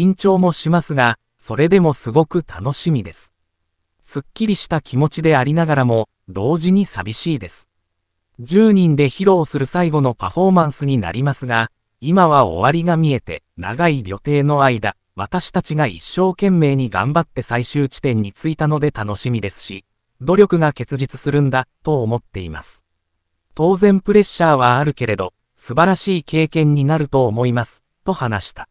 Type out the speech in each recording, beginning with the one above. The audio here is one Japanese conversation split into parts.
緊張もしますが、それでもすごく楽しみです。すっきりした気持ちでありながらも、同時に寂しいです。10人で披露する最後のパフォーマンスになりますが、今は終わりが見えて、長い旅程の間、私たちが一生懸命に頑張って最終地点に着いたので楽しみですし、努力が結実するんだ、と思っています。当然プレッシャーはあるけれど、素晴らしい経験になると思います、と話した。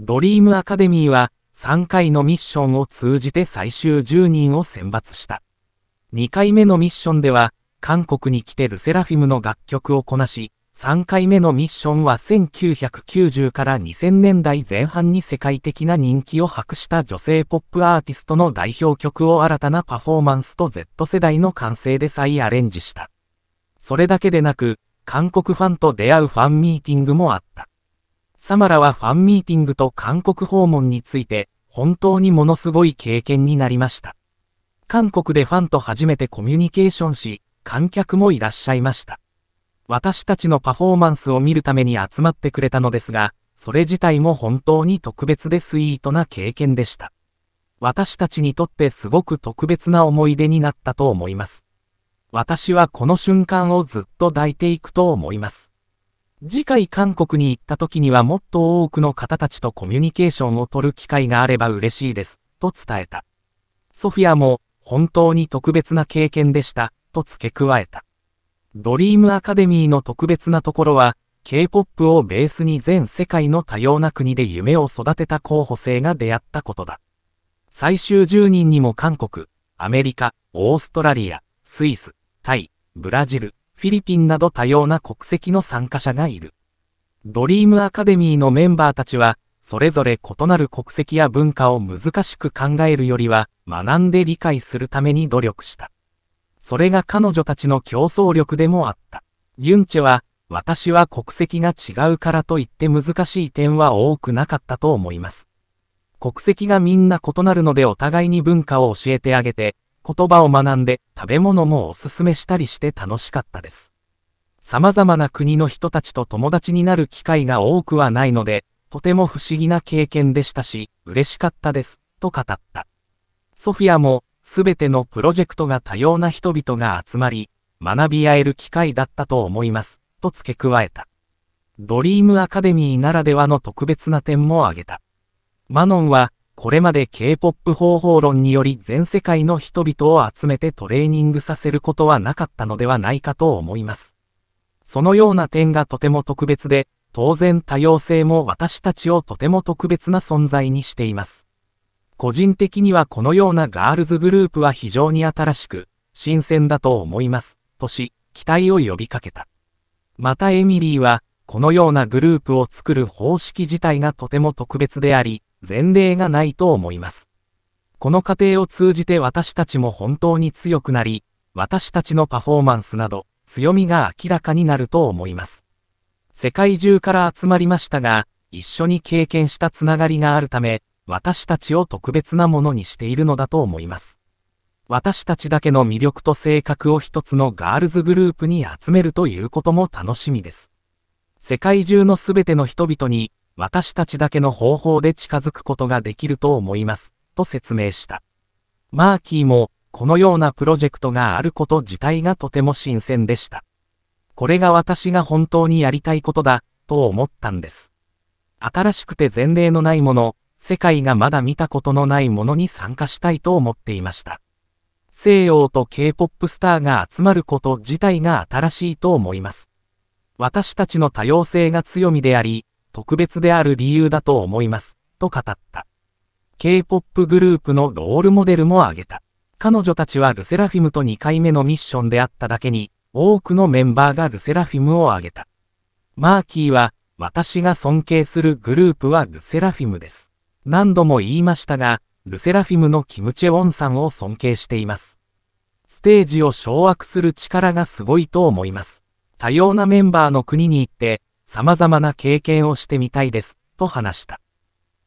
ドリームアカデミーは3回のミッションを通じて最終10人を選抜した。2回目のミッションでは、韓国に来てルセラフィムの楽曲をこなし、3回目のミッションは1990から2000年代前半に世界的な人気を博した女性ポップアーティストの代表曲を新たなパフォーマンスと Z 世代の完成で再アレンジした。それだけでなく、韓国ファンと出会うファンミーティングもあった。サマラはファンミーティングと韓国訪問について、本当にものすごい経験になりました。韓国でファンと初めてコミュニケーションし、観客もいらっしゃいました。私たちのパフォーマンスを見るために集まってくれたのですが、それ自体も本当に特別でスイートな経験でした。私たちにとってすごく特別な思い出になったと思います。私はこの瞬間をずっと抱いていくと思います。次回韓国に行った時にはもっと多くの方たちとコミュニケーションを取る機会があれば嬉しいです、と伝えた。ソフィアも、本当に特別な経験でした、と付け加えた。ドリームアカデミーの特別なところは、K-POP をベースに全世界の多様な国で夢を育てた候補生が出会ったことだ。最終10人にも韓国、アメリカ、オーストラリア、スイス、タイ、ブラジル、フィリピンなど多様な国籍の参加者がいる。ドリームアカデミーのメンバーたちは、それぞれ異なる国籍や文化を難しく考えるよりは、学んで理解するために努力した。それが彼女たちの競争力でもあった。ユンチェは、私は国籍が違うからといって難しい点は多くなかったと思います。国籍がみんな異なるのでお互いに文化を教えてあげて、言葉を学んで食べ物もおすすめしたりして楽しかったです。様々な国の人たちと友達になる機会が多くはないので、とても不思議な経験でしたし、嬉しかったです、と語った。ソフィアも、すべてのプロジェクトが多様な人々が集まり、学び合える機会だったと思います、と付け加えた。ドリームアカデミーならではの特別な点も挙げた。マノンは、これまで K-POP 方法論により全世界の人々を集めてトレーニングさせることはなかったのではないかと思います。そのような点がとても特別で、当然多様性も私たちをとても特別な存在にしています。個人的にはこのようなガールズグループは非常に新しく、新鮮だと思います、とし、期待を呼びかけた。またエミリーは、このようなグループを作る方式自体がとても特別であり、前例がないと思います。この過程を通じて私たちも本当に強くなり、私たちのパフォーマンスなど、強みが明らかになると思います。世界中から集まりましたが、一緒に経験したつながりがあるため、私たちを特別なものにしているのだと思います。私たちだけの魅力と性格を一つのガールズグループに集めるということも楽しみです。世界中のすべての人々に私たちだけの方法で近づくことができると思います、と説明した。マーキーも、このようなプロジェクトがあること自体がとても新鮮でした。これが私が本当にやりたいことだ、と思ったんです。新しくて前例のないもの、世界がまだ見たことのないものに参加したいと思っていました。西洋と K-POP スターが集まること自体が新しいと思います。私たちの多様性が強みであり、特別である理由だと思います、と語った。K-POP グループのロールモデルも挙げた。彼女たちはルセラフィムと2回目のミッションであっただけに、多くのメンバーがルセラフィムを挙げた。マーキーは、私が尊敬するグループはルセラフィムです。何度も言いましたが、ルセラフィムのキム・チェウォンさんを尊敬しています。ステージを掌握する力がすごいと思います。多様なメンバーの国に行って、様々な経験をしてみたいです、と話した。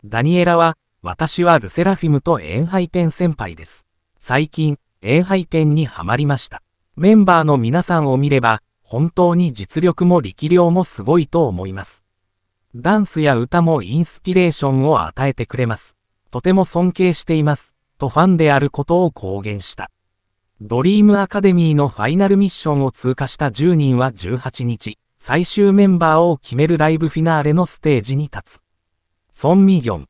ダニエラは、私はルセラフィムとエンハイペン先輩です。最近、エンハイペンにはまりました。メンバーの皆さんを見れば、本当に実力も力量もすごいと思います。ダンスや歌もインスピレーションを与えてくれます。とても尊敬しています。とファンであることを公言した。ドリームアカデミーのファイナルミッションを通過した10人は18日、最終メンバーを決めるライブフィナーレのステージに立つ。ソン・ミギョン